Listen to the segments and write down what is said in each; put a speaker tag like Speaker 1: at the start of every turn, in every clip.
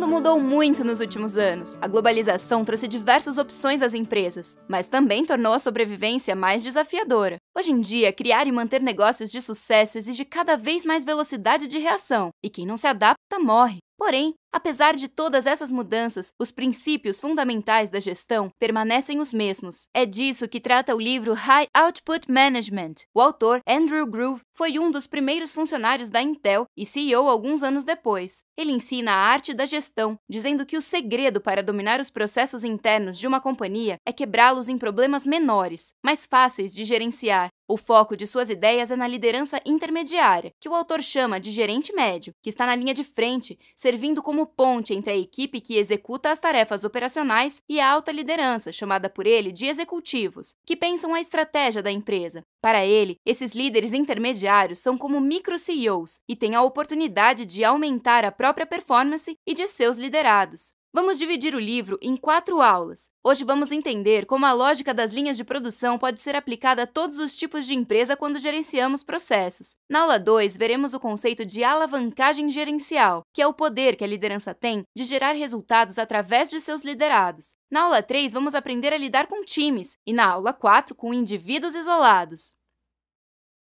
Speaker 1: mundo mudou muito nos últimos anos. A globalização trouxe diversas opções às empresas, mas também tornou a sobrevivência mais desafiadora. Hoje em dia, criar e manter negócios de sucesso exige cada vez mais velocidade de reação, e quem não se adapta morre. Porém, Apesar de todas essas mudanças, os princípios fundamentais da gestão permanecem os mesmos. É disso que trata o livro High Output Management. O autor, Andrew Groove, foi um dos primeiros funcionários da Intel e CEO alguns anos depois. Ele ensina a arte da gestão, dizendo que o segredo para dominar os processos internos de uma companhia é quebrá-los em problemas menores, mais fáceis de gerenciar. O foco de suas ideias é na liderança intermediária, que o autor chama de gerente médio, que está na linha de frente, servindo como como ponte entre a equipe que executa as tarefas operacionais e a alta liderança, chamada por ele de executivos, que pensam a estratégia da empresa. Para ele, esses líderes intermediários são como micro-CEOs e têm a oportunidade de aumentar a própria performance e de seus liderados. Vamos dividir o livro em quatro aulas. Hoje vamos entender como a lógica das linhas de produção pode ser aplicada a todos os tipos de empresa quando gerenciamos processos. Na aula 2, veremos o conceito de alavancagem gerencial, que é o poder que a liderança tem de gerar resultados através de seus liderados. Na aula 3, vamos aprender a lidar com times e na aula 4, com indivíduos isolados.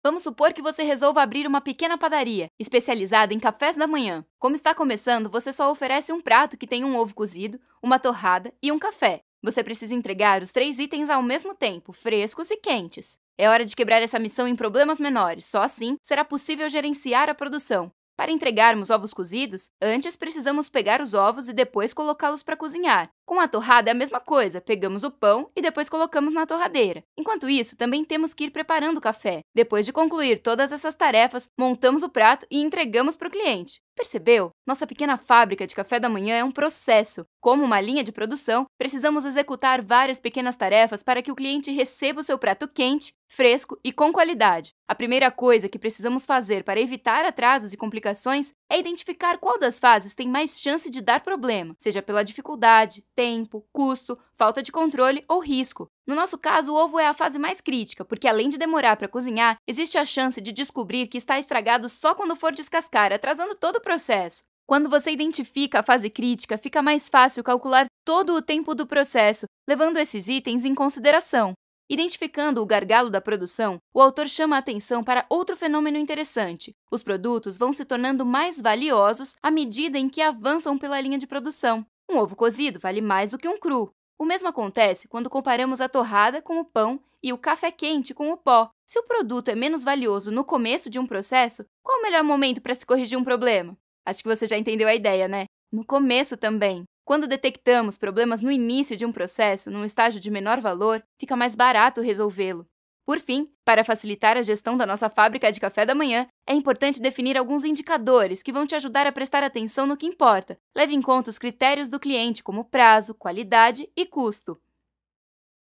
Speaker 1: Vamos supor que você resolva abrir uma pequena padaria, especializada em cafés da manhã. Como está começando, você só oferece um prato que tem um ovo cozido, uma torrada e um café. Você precisa entregar os três itens ao mesmo tempo, frescos e quentes. É hora de quebrar essa missão em problemas menores, só assim será possível gerenciar a produção. Para entregarmos ovos cozidos, antes precisamos pegar os ovos e depois colocá-los para cozinhar. Com a torrada é a mesma coisa, pegamos o pão e depois colocamos na torradeira. Enquanto isso, também temos que ir preparando o café. Depois de concluir todas essas tarefas, montamos o prato e entregamos para o cliente. Percebeu? Nossa pequena fábrica de café da manhã é um processo. Como uma linha de produção, precisamos executar várias pequenas tarefas para que o cliente receba o seu prato quente, fresco e com qualidade. A primeira coisa que precisamos fazer para evitar atrasos e complicações é identificar qual das fases tem mais chance de dar problema, seja pela dificuldade, tempo, custo, falta de controle ou risco. No nosso caso, o ovo é a fase mais crítica, porque além de demorar para cozinhar, existe a chance de descobrir que está estragado só quando for descascar, atrasando todo o processo. Quando você identifica a fase crítica, fica mais fácil calcular todo o tempo do processo, levando esses itens em consideração. Identificando o gargalo da produção, o autor chama a atenção para outro fenômeno interessante. Os produtos vão se tornando mais valiosos à medida em que avançam pela linha de produção. Um ovo cozido vale mais do que um cru. O mesmo acontece quando comparamos a torrada com o pão e o café quente com o pó. Se o produto é menos valioso no começo de um processo, qual o melhor momento para se corrigir um problema? Acho que você já entendeu a ideia, né? No começo também. Quando detectamos problemas no início de um processo, num estágio de menor valor, fica mais barato resolvê-lo. Por fim, para facilitar a gestão da nossa fábrica de café da manhã, é importante definir alguns indicadores que vão te ajudar a prestar atenção no que importa. Leve em conta os critérios do cliente, como prazo, qualidade e custo.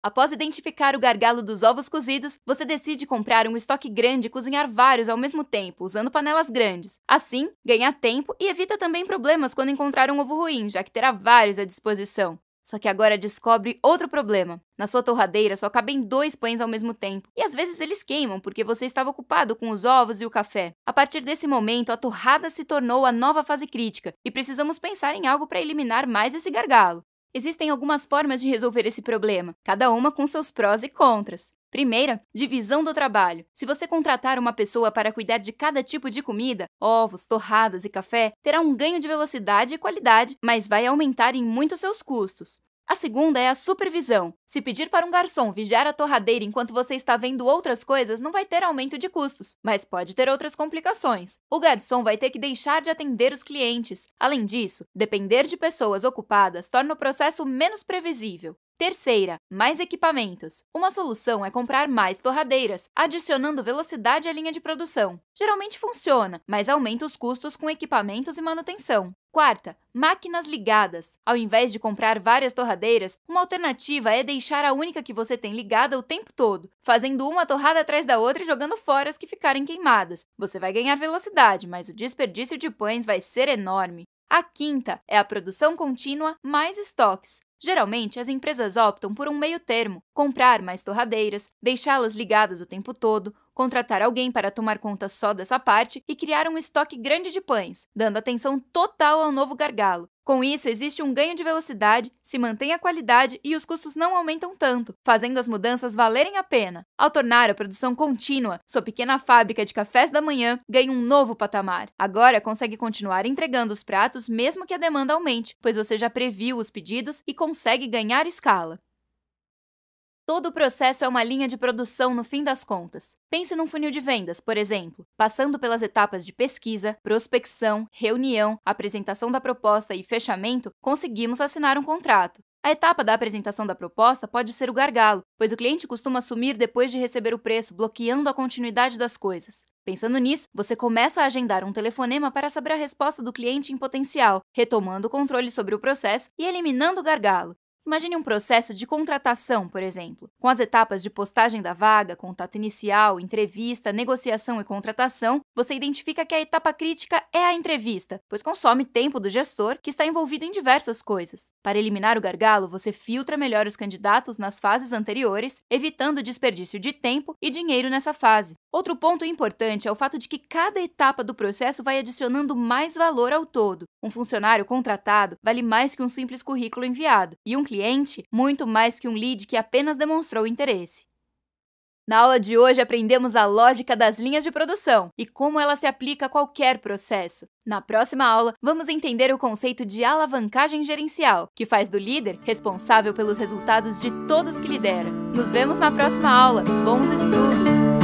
Speaker 1: Após identificar o gargalo dos ovos cozidos, você decide comprar um estoque grande e cozinhar vários ao mesmo tempo, usando panelas grandes. Assim, ganha tempo e evita também problemas quando encontrar um ovo ruim, já que terá vários à disposição. Só que agora descobre outro problema. Na sua torradeira só cabem dois pães ao mesmo tempo, e às vezes eles queimam porque você estava ocupado com os ovos e o café. A partir desse momento, a torrada se tornou a nova fase crítica e precisamos pensar em algo para eliminar mais esse gargalo. Existem algumas formas de resolver esse problema, cada uma com seus prós e contras. Primeira, divisão do trabalho. Se você contratar uma pessoa para cuidar de cada tipo de comida, ovos, torradas e café, terá um ganho de velocidade e qualidade, mas vai aumentar em muito seus custos. A segunda é a supervisão. Se pedir para um garçom vigiar a torradeira enquanto você está vendo outras coisas, não vai ter aumento de custos, mas pode ter outras complicações. O garçom vai ter que deixar de atender os clientes. Além disso, depender de pessoas ocupadas torna o processo menos previsível. Terceira, mais equipamentos. Uma solução é comprar mais torradeiras, adicionando velocidade à linha de produção. Geralmente funciona, mas aumenta os custos com equipamentos e manutenção. Quarta, máquinas ligadas. Ao invés de comprar várias torradeiras, uma alternativa é deixar a única que você tem ligada o tempo todo, fazendo uma torrada atrás da outra e jogando fora as que ficarem queimadas. Você vai ganhar velocidade, mas o desperdício de pães vai ser enorme. A quinta é a produção contínua mais estoques. Geralmente, as empresas optam por um meio termo, comprar mais torradeiras, deixá-las ligadas o tempo todo, contratar alguém para tomar conta só dessa parte e criar um estoque grande de pães, dando atenção total ao novo gargalo, com isso, existe um ganho de velocidade, se mantém a qualidade e os custos não aumentam tanto, fazendo as mudanças valerem a pena. Ao tornar a produção contínua, sua pequena fábrica de cafés da manhã ganha um novo patamar. Agora consegue continuar entregando os pratos mesmo que a demanda aumente, pois você já previu os pedidos e consegue ganhar escala. Todo o processo é uma linha de produção no fim das contas. Pense num funil de vendas, por exemplo, passando pelas etapas de pesquisa, prospecção, reunião, apresentação da proposta e fechamento, conseguimos assinar um contrato. A etapa da apresentação da proposta pode ser o gargalo, pois o cliente costuma sumir depois de receber o preço, bloqueando a continuidade das coisas. Pensando nisso, você começa a agendar um telefonema para saber a resposta do cliente em potencial, retomando o controle sobre o processo e eliminando o gargalo. Imagine um processo de contratação, por exemplo, com as etapas de postagem da vaga, contato inicial, entrevista, negociação e contratação. Você identifica que a etapa crítica é a entrevista, pois consome tempo do gestor, que está envolvido em diversas coisas. Para eliminar o gargalo, você filtra melhor os candidatos nas fases anteriores, evitando desperdício de tempo e dinheiro nessa fase. Outro ponto importante é o fato de que cada etapa do processo vai adicionando mais valor ao todo. Um funcionário contratado vale mais que um simples currículo enviado, e um cliente muito mais que um lead que apenas demonstrou interesse. Na aula de hoje aprendemos a lógica das linhas de produção e como ela se aplica a qualquer processo. Na próxima aula, vamos entender o conceito de alavancagem gerencial, que faz do líder responsável pelos resultados de todos que lidera. Nos vemos na próxima aula. Bons estudos!